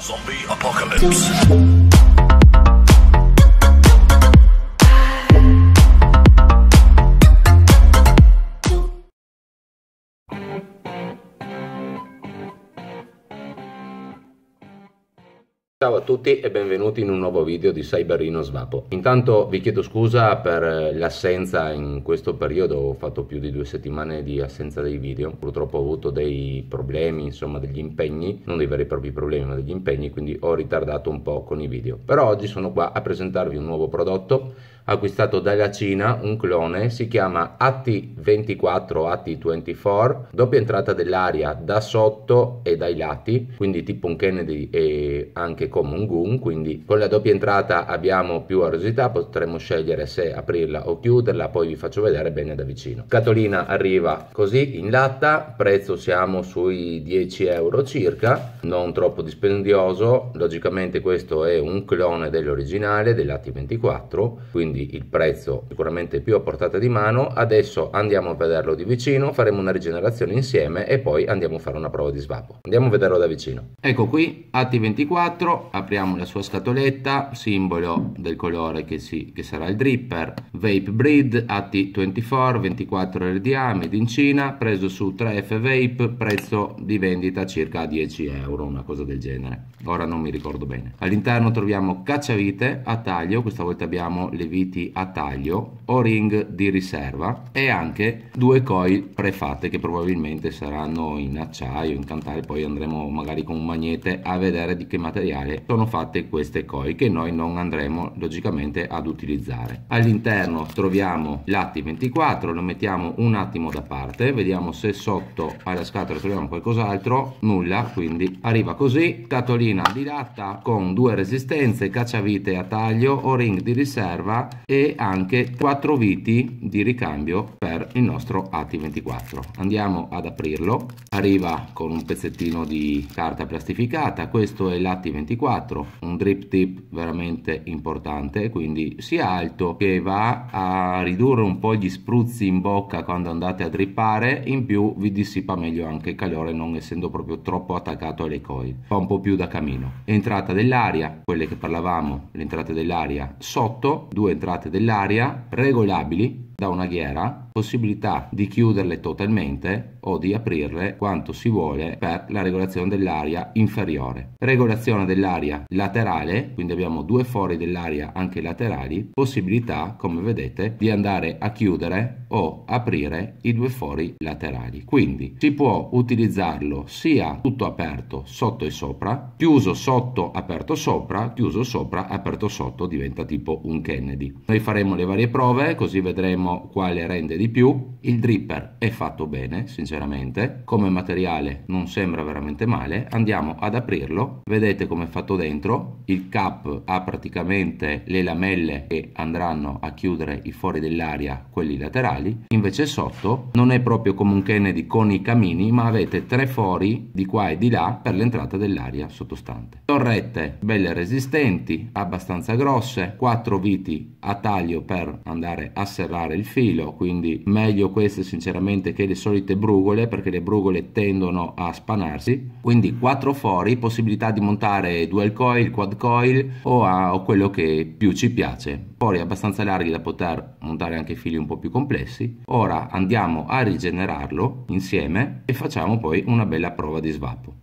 Zombie apocalypse. Ciao a tutti e benvenuti in un nuovo video di Cyberino Svapo. Intanto vi chiedo scusa per eh, l'assenza in questo periodo, ho fatto più di due settimane di assenza dei video, purtroppo ho avuto dei problemi, insomma degli impegni, non dei veri e propri problemi ma degli impegni, quindi ho ritardato un po' con i video. Però oggi sono qua a presentarvi un nuovo prodotto, acquistato dalla Cina un clone, si chiama AT24, AT24, doppia entrata dell'aria da sotto e dai lati, quindi tipo un Kennedy e anche come un Goon, quindi con la doppia entrata abbiamo più aerosità, potremo scegliere se aprirla o chiuderla, poi vi faccio vedere bene da vicino. Catolina arriva così in latta, prezzo siamo sui 10 euro circa, non troppo dispendioso, logicamente questo è un clone dell'originale dell'AT24, quindi quindi il prezzo sicuramente più a portata di mano. Adesso andiamo a vederlo di vicino, faremo una rigenerazione insieme e poi andiamo a fare una prova di svapo. Andiamo a vederlo da vicino. Ecco qui AT24, apriamo la sua scatoletta, simbolo del colore che, si, che sarà il dripper, Vape Breed AT24, 24 RDA, made in Cina, preso su 3F Vape, prezzo di vendita circa 10 euro, una cosa del genere. Ora non mi ricordo bene. All'interno troviamo cacciavite a taglio, questa volta abbiamo le vite viti a taglio o ring di riserva e anche due coil prefatte che probabilmente saranno in acciaio, in cantare, poi andremo magari con un magnete a vedere di che materiale sono fatte queste coil che noi non andremo logicamente ad utilizzare. All'interno troviamo l'AT24, lo mettiamo un attimo da parte, vediamo se sotto alla scatola troviamo qualcos'altro, nulla, quindi arriva così, scatolina latta con due resistenze, cacciavite a taglio o ring di riserva e anche quattro viti di ricambio per il nostro AT24. Andiamo ad aprirlo, arriva con un pezzettino di carta plastificata, questo è l'AT24, un drip tip veramente importante, quindi sia alto che va a ridurre un po' gli spruzzi in bocca quando andate a drippare, in più vi dissipa meglio anche il calore non essendo proprio troppo attaccato alle coil, fa un po' più da camino. Entrata dell'aria, quelle che parlavamo, l'entrata dell'aria sotto, due entrate dell'aria regolabili da una ghiera possibilità di chiuderle totalmente o di aprirle quanto si vuole per la regolazione dell'aria inferiore. Regolazione dell'aria laterale, quindi abbiamo due fori dell'aria anche laterali, possibilità come vedete di andare a chiudere o aprire i due fori laterali. Quindi si può utilizzarlo sia tutto aperto sotto e sopra, chiuso sotto, aperto sopra, chiuso sopra, aperto sotto, diventa tipo un Kennedy. Noi faremo le varie prove così vedremo quale rende di più il dripper è fatto bene sinceramente come materiale non sembra veramente male andiamo ad aprirlo vedete come è fatto dentro il cap ha praticamente le lamelle che andranno a chiudere i fori dell'aria quelli laterali invece sotto non è proprio come un Kennedy con i camini ma avete tre fori di qua e di là per l'entrata dell'aria sottostante torrette belle resistenti abbastanza grosse quattro viti a taglio per andare a serrare il filo quindi quindi meglio queste sinceramente che le solite brugole perché le brugole tendono a spanarsi quindi quattro fori possibilità di montare dual coil quad coil o, a, o quello che più ci piace fori abbastanza larghi da poter montare anche fili un po più complessi ora andiamo a rigenerarlo insieme e facciamo poi una bella prova di svapo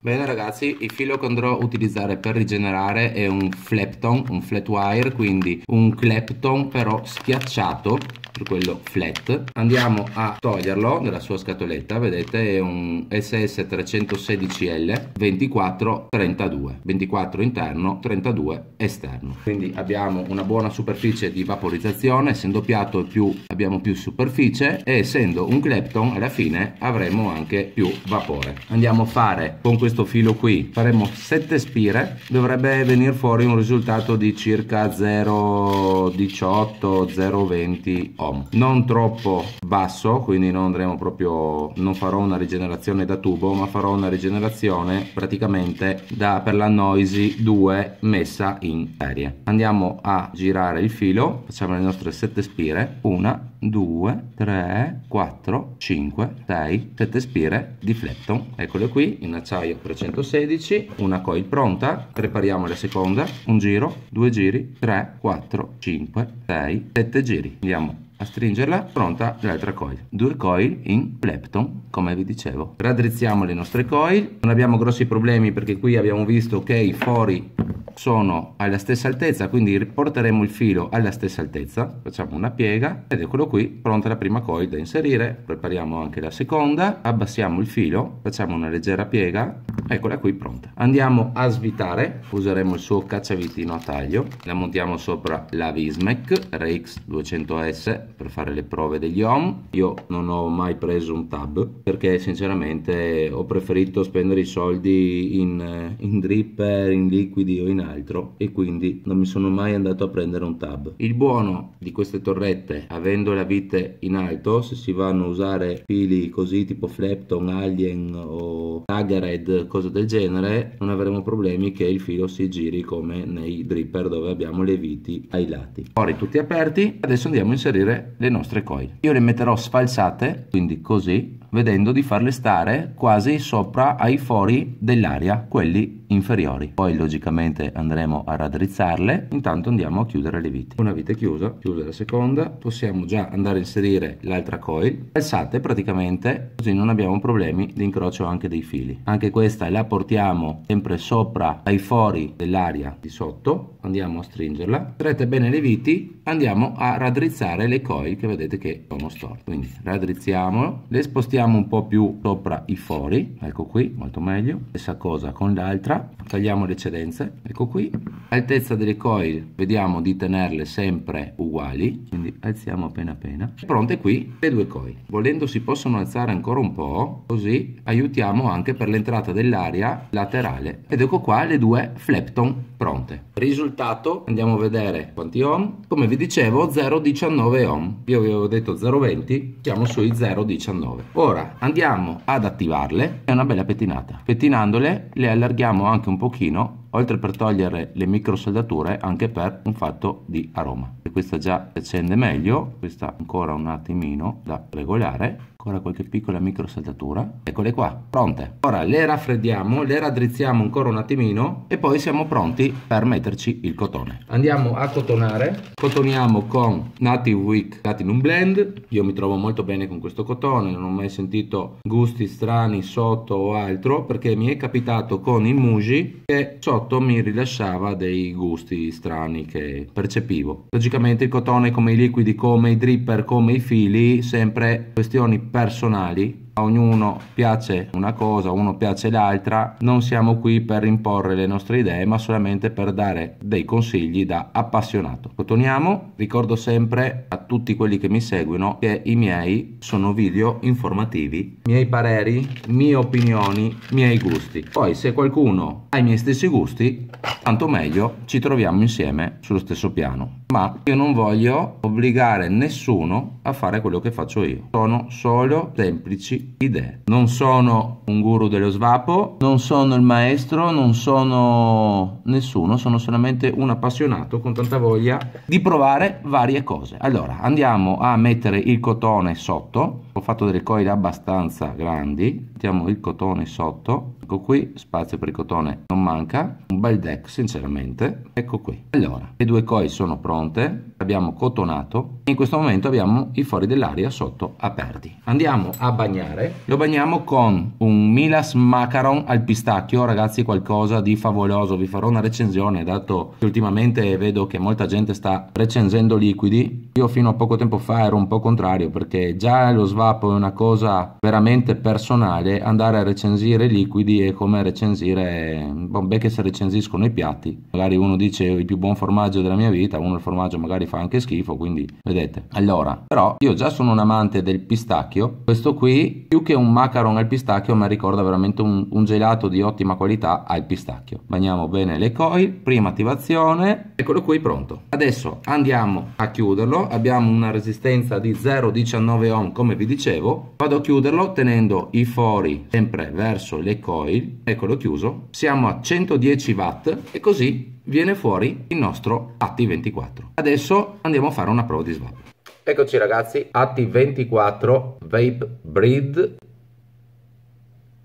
Bene ragazzi, il filo che andrò a utilizzare per rigenerare è un flapton, un flat wire, quindi un clapton però schiacciato per quello flat andiamo a toglierlo nella sua scatoletta vedete è un SS 316L 2432 24 interno 32 esterno quindi abbiamo una buona superficie di vaporizzazione essendo piatto più abbiamo più superficie e essendo un Clapton alla fine avremo anche più vapore andiamo a fare con questo filo qui faremo 7 spire dovrebbe venire fuori un risultato di circa 0,18 0,28 Tom. Non troppo basso, quindi non andremo proprio, non farò una rigenerazione da tubo, ma farò una rigenerazione praticamente da, per la Noisy 2 messa in serie. Andiamo a girare il filo, facciamo le nostre sette spire, una 2, 3, 4, 5, 6, 7 spire di Flepton. Eccole qui in acciaio 316, una coil pronta, prepariamo la seconda, un giro, due giri, 3, 4, 5, 6, 7 giri. Andiamo a stringerla, pronta l'altra coil. Due coil in Plepton, come vi dicevo. Raddrizziamo le nostre coil, non abbiamo grossi problemi perché qui abbiamo visto che i fori sono alla stessa altezza quindi riporteremo il filo alla stessa altezza facciamo una piega ed eccolo qui pronta la prima coil da inserire prepariamo anche la seconda abbassiamo il filo facciamo una leggera piega eccola qui pronta andiamo a svitare useremo il suo cacciavitino a taglio la montiamo sopra la Vismec RX 200S per fare le prove degli ohm io non ho mai preso un tab perché sinceramente ho preferito spendere i soldi in, eh, in dripper in liquidi o in altro e quindi non mi sono mai andato a prendere un tab. Il buono di queste torrette, avendo la vite in alto, se si vanno a usare fili così tipo Flapton, Alien o Tagared, cose del genere, non avremo problemi che il filo si giri come nei dripper dove abbiamo le viti ai lati. Ora tutti aperti, adesso andiamo a inserire le nostre coil. Io le metterò sfalsate, quindi così, vedendo di farle stare quasi sopra ai fori dell'aria, quelli inferiori poi logicamente andremo a raddrizzarle intanto andiamo a chiudere le viti una vite chiusa chiusa la seconda possiamo già andare a inserire l'altra coil alzate praticamente così non abbiamo problemi di incrocio anche dei fili anche questa la portiamo sempre sopra ai fori dell'aria di sotto andiamo a stringerla strette bene le viti andiamo a raddrizzare le coil che vedete che sono storte quindi raddrizziamo le spostiamo un po' più sopra i fori ecco qui molto meglio stessa cosa con l'altra tagliamo le eccedenze, ecco qui. Altezza delle coil, vediamo di tenerle sempre uguali, quindi alziamo appena appena. Pronte qui le due coil. Volendo si possono alzare ancora un po', così aiutiamo anche per l'entrata dell'aria laterale. Ed ecco qua le due flapton pronte. Risultato, andiamo a vedere quanti ohm. Come vi dicevo, 0,19 ohm. Io vi avevo detto 0,20, siamo sui 0,19. Ora andiamo ad attivarle, è una bella pettinata. Pettinandole le allarghiamo anche un pochino, oltre per togliere le micro microsaldature, anche per un fatto di aroma. E questa già accende meglio, questa ancora un attimino da regolare ancora qualche piccola micro saldatura eccole qua pronte ora le raffreddiamo le raddrizziamo ancora un attimino e poi siamo pronti per metterci il cotone andiamo a cotonare cotoniamo con native wheat platinum blend io mi trovo molto bene con questo cotone non ho mai sentito gusti strani sotto o altro perché mi è capitato con il muji che sotto mi rilasciava dei gusti strani che percepivo logicamente il cotone come i liquidi come i dripper come i fili sempre questioni personali, a ognuno piace una cosa, a uno piace l'altra, non siamo qui per imporre le nostre idee, ma solamente per dare dei consigli da appassionato. Torniamo, ricordo sempre a tutti quelli che mi seguono che i miei sono video informativi, miei pareri, mie opinioni, miei gusti. Poi se qualcuno ha i miei stessi gusti, tanto meglio, ci troviamo insieme sullo stesso piano ma io non voglio obbligare nessuno a fare quello che faccio io. Sono solo semplici idee. Non sono un guru dello svapo, non sono il maestro, non sono nessuno, sono solamente un appassionato con tanta voglia di provare varie cose. Allora, andiamo a mettere il cotone sotto ho fatto delle coide abbastanza grandi mettiamo il cotone sotto ecco qui spazio per il cotone non manca un bel deck sinceramente ecco qui allora le due coil sono pronte abbiamo cotonato in questo momento abbiamo i fori dell'aria sotto aperti andiamo a bagnare lo bagniamo con un milas macaron al pistacchio ragazzi qualcosa di favoloso vi farò una recensione dato che ultimamente vedo che molta gente sta recensendo liquidi io fino a poco tempo fa ero un po' contrario perché già lo svago papo è una cosa veramente personale, andare a recensire liquidi è come recensire, boh, beh che se recensiscono i piatti, magari uno dice il più buon formaggio della mia vita, uno il formaggio magari fa anche schifo, quindi vedete. Allora, però io già sono un amante del pistacchio, questo qui più che un macaron al pistacchio mi ricorda veramente un, un gelato di ottima qualità al pistacchio. Bagniamo bene le coil, prima attivazione, eccolo qui pronto. Adesso andiamo a chiuderlo, abbiamo una resistenza di 0,19 ohm come vi dicevo dicevo vado a chiuderlo tenendo i fori sempre verso le coil eccolo chiuso siamo a 110 watt e così viene fuori il nostro atti 24 adesso andiamo a fare una prova di swap eccoci ragazzi atti 24 Vape Breed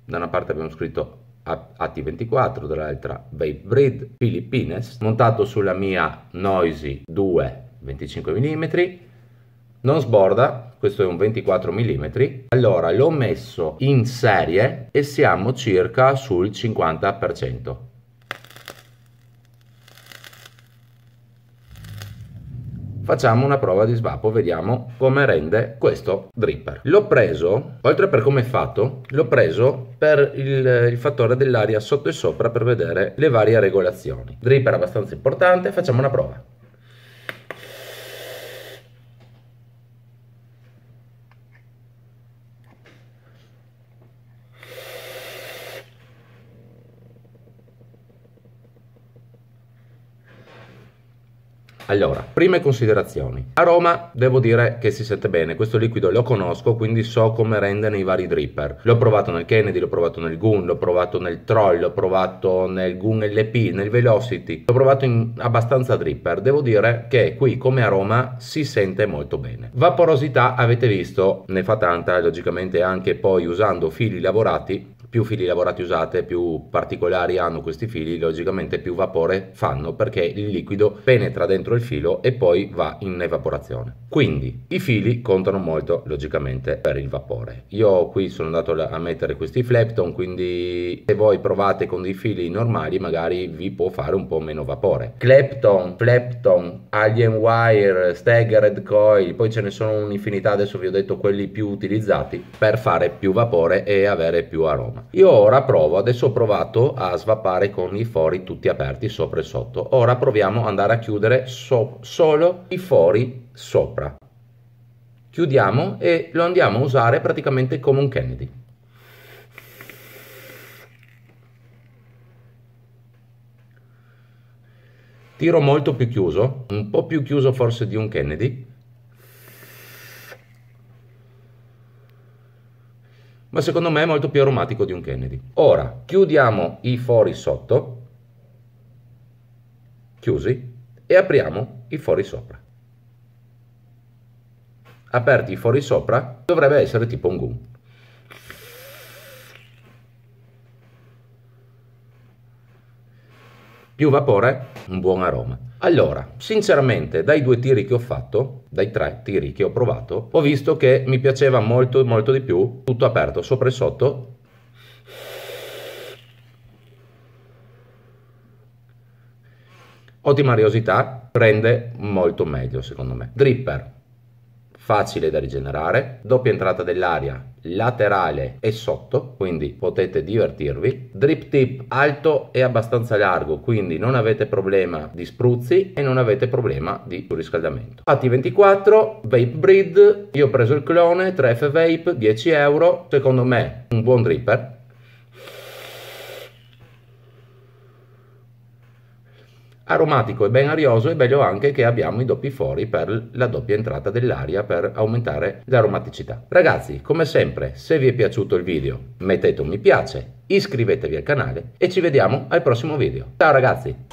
da una parte abbiamo scritto AT24 dall'altra Vape Breed Philippines montato sulla mia Noisy 2 25 mm non sborda, questo è un 24 mm, allora l'ho messo in serie e siamo circa sul 50%. facciamo una prova di svapo, vediamo come rende questo dripper. L'ho preso, oltre per come è fatto, l'ho preso per il, il fattore dell'aria sotto e sopra per vedere le varie regolazioni. Dripper abbastanza importante, facciamo una prova. Allora, prime considerazioni. A Roma devo dire che si sente bene, questo liquido lo conosco, quindi so come rende nei vari dripper. L'ho provato nel Kennedy, l'ho provato nel Goon, l'ho provato nel Troll, l'ho provato nel Goon LP, nel Velocity, l'ho provato in abbastanza dripper. Devo dire che qui come a Roma si sente molto bene. Vaporosità avete visto, ne fa tanta, logicamente anche poi usando fili lavorati più fili lavorati usate, più particolari hanno questi fili, logicamente più vapore fanno perché il liquido penetra dentro il filo e poi va in evaporazione. Quindi i fili contano molto logicamente per il vapore. Io qui sono andato a mettere questi flepton, quindi se voi provate con dei fili normali magari vi può fare un po' meno vapore. Clepton, Flepton, Alien Wire, Staggered Coil, poi ce ne sono un'infinità, adesso vi ho detto quelli più utilizzati per fare più vapore e avere più aroma. Io ora provo, adesso ho provato a svapare con i fori tutti aperti sopra e sotto. Ora proviamo ad andare a chiudere so solo i fori sopra. Chiudiamo e lo andiamo a usare praticamente come un Kennedy. Tiro molto più chiuso, un po' più chiuso forse di un Kennedy ma secondo me è molto più aromatico di un Kennedy. Ora chiudiamo i fori sotto, chiusi, e apriamo i fori sopra. Aperti i fori sopra dovrebbe essere tipo un gum. Più vapore, un buon aroma. Allora, sinceramente, dai due tiri che ho fatto, dai tre tiri che ho provato, ho visto che mi piaceva molto, molto di più, tutto aperto, sopra e sotto, ottima ariosità, prende molto meglio secondo me. Dripper, facile da rigenerare, doppia entrata dell'aria laterale e sotto, quindi potete divertirvi. Drip tip alto e abbastanza largo, quindi non avete problema di spruzzi e non avete problema di surriscaldamento. AT24, Vape Breed, io ho preso il clone, 3F Vape, 10 euro, secondo me un buon dripper aromatico e ben arioso è bello anche che abbiamo i doppi fori per la doppia entrata dell'aria per aumentare l'aromaticità. Ragazzi, come sempre, se vi è piaciuto il video mettete un mi piace, iscrivetevi al canale e ci vediamo al prossimo video. Ciao ragazzi!